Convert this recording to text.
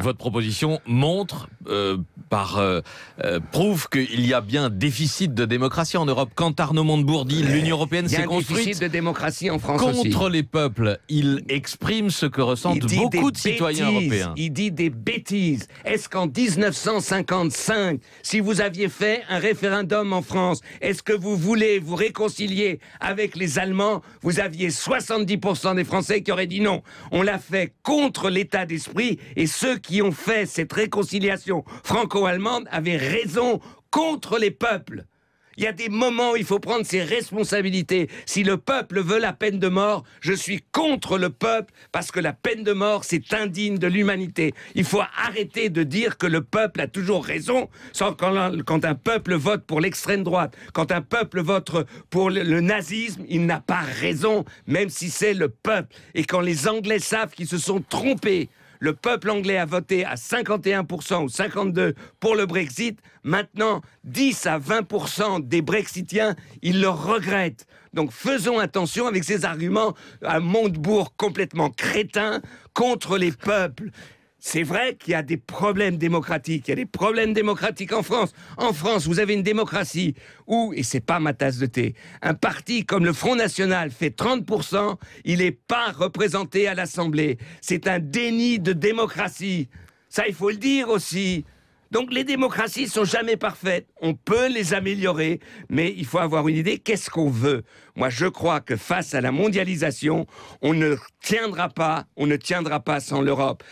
Votre proposition montre, euh, par, euh, euh, prouve qu'il y a bien déficit de démocratie en Europe. Quand Arnaud Montebourg dit l'Union européenne s'est construite déficit de démocratie en France contre les peuples, il exprime ce que ressentent beaucoup de citoyens européens. Il dit des bêtises. Est-ce qu'en 1955, si vous aviez fait un référendum en France, est-ce que vous voulez vous réconcilier avec les Allemands Vous aviez 70% des Français qui auraient dit non. On l'a fait contre l'état d'esprit et ceux qui ont fait cette réconciliation franco-allemande avaient raison contre les peuples. Il y a des moments où il faut prendre ses responsabilités. Si le peuple veut la peine de mort, je suis contre le peuple parce que la peine de mort, c'est indigne de l'humanité. Il faut arrêter de dire que le peuple a toujours raison quand, un peuple vote pour l'extrême droite, quand un peuple vote pour le, nazisme, il n'a pas raison, même si c'est le peuple. Et quand les Anglais savent qu'ils se sont trompés le peuple anglais a voté à 51% ou 52% pour le Brexit. Maintenant, 10 à 20% des Brexitiens, ils le regrettent. Donc faisons attention avec ces arguments à Montebourg complètement crétin contre les peuples. C'est vrai qu'il y a des problèmes démocratiques. Il y a des problèmes démocratiques en France. En France, vous avez une démocratie où, et c'est pas ma tasse de thé, un parti comme le Front National fait 30%, il n'est pas représenté à l'Assemblée. C'est un déni de démocratie. Ça, il faut le dire aussi. Donc les démocraties sont jamais parfaites. On peut les améliorer, mais il faut avoir une idée. Qu'est-ce qu'on veut Moi, je crois que face à la mondialisation, on ne tiendra pas, on ne tiendra pas sans l'Europe.